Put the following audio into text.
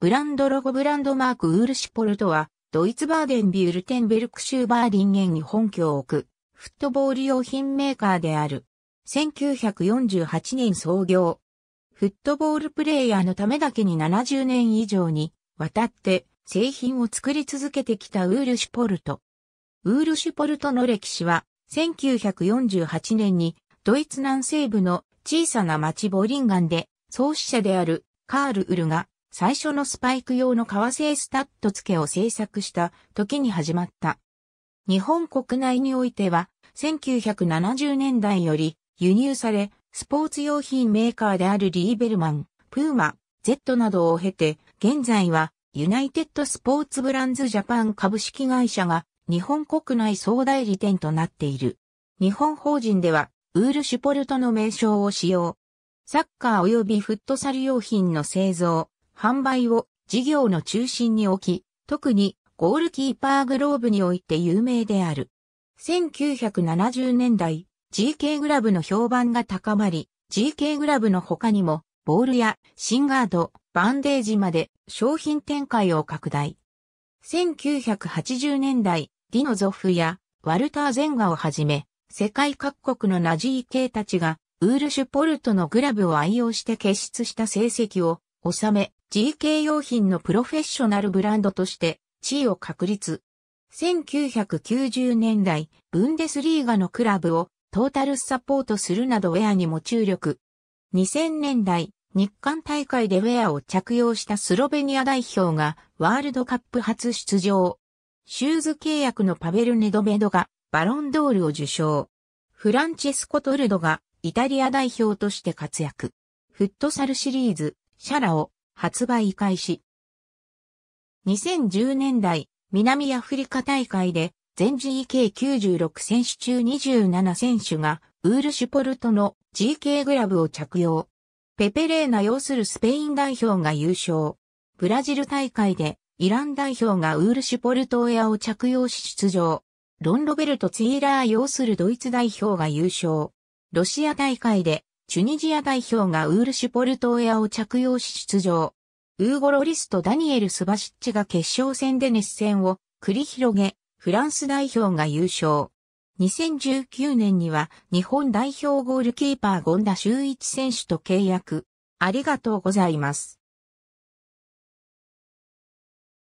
ブランドロゴブランドマークウールシュポルトは、ドイツバーデンビュールテンベルク州バーィンゲンに本拠を置く、フットボール用品メーカーである。1948年創業。フットボールプレイヤーのためだけに70年以上にわたって製品を作り続けてきたウールシュポルト。ウールシュポルトの歴史は1948年にドイツ南西部の小さな町ボリンガンで創始者であるカール・ウルが最初のスパイク用の革製スタッド付けを製作した時に始まった。日本国内においては、1970年代より輸入され、スポーツ用品メーカーであるリーベルマン、プーマ、Z などを経て、現在はユナイテッドスポーツブランズジャパン株式会社が日本国内総代理店となっている。日本法人ではウールシュポルトの名称を使用。サッカー及びフットサル用品の製造、販売を事業の中心に置き、特にゴールキーパーグローブにおいて有名である。1970年代、GK グラブの評判が高まり、GK グラブの他にも、ボールやシンガード、バンデージまで商品展開を拡大。1980年代、ディノゾフやワルター・ゼンガをはじめ、世界各国のナジー系たちが、ウールシュポルトのグラブを愛用して結出した成績を収め、GK 用品のプロフェッショナルブランドとして地位を確立。1990年代、ブンデスリーガのクラブをトータルサポートするなどウェアにも注力。2000年代、日韓大会でウェアを着用したスロベニア代表がワールドカップ初出場。シューズ契約のパベル・ネドベドがバロンドールを受賞。フランチェスコ・トルドがイタリア代表として活躍。フットサルシリーズ、シャラオ、発売開始。2010年代、南アフリカ大会で、全 GK96 選手中27選手が、ウールシュポルトの GK グラブを着用。ペペレーナ要するスペイン代表が優勝。ブラジル大会で、イラン代表がウールシュポルトエアを着用し出場。ロンロベルト・ツイーラー要するドイツ代表が優勝。ロシア大会でチュニジア代表がウールシュポルトェアを着用し出場。ウーゴロリスとダニエル・スバシッチが決勝戦で熱戦を繰り広げ、フランス代表が優勝。2019年には日本代表ゴールキーパー権田修一選手と契約。ありがとうございます。